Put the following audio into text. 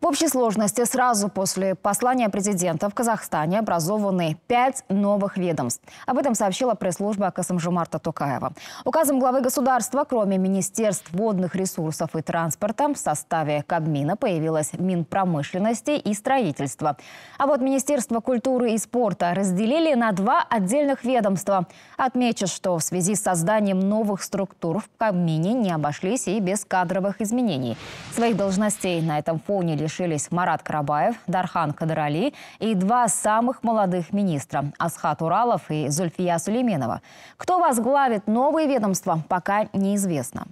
В общей сложности сразу после послания президента в Казахстане образованы пять новых ведомств. Об этом сообщила пресс-служба Касамжумарта Токаева. Указом главы государства, кроме Министерств водных ресурсов и транспорта, в составе Кабмина появилась Минпромышленности и строительства. А вот Министерство культуры и спорта разделили на два отдельных ведомства. Отмечу, что в связи с созданием новых структур в Кабмине не обошлись и без кадровых изменений. Своих должностей на этом фоне решились Марат Карабаев, Дархан Кадырали и два самых молодых министра – Асхат Уралов и Зульфия Сулейменова. Кто возглавит новые ведомства, пока неизвестно.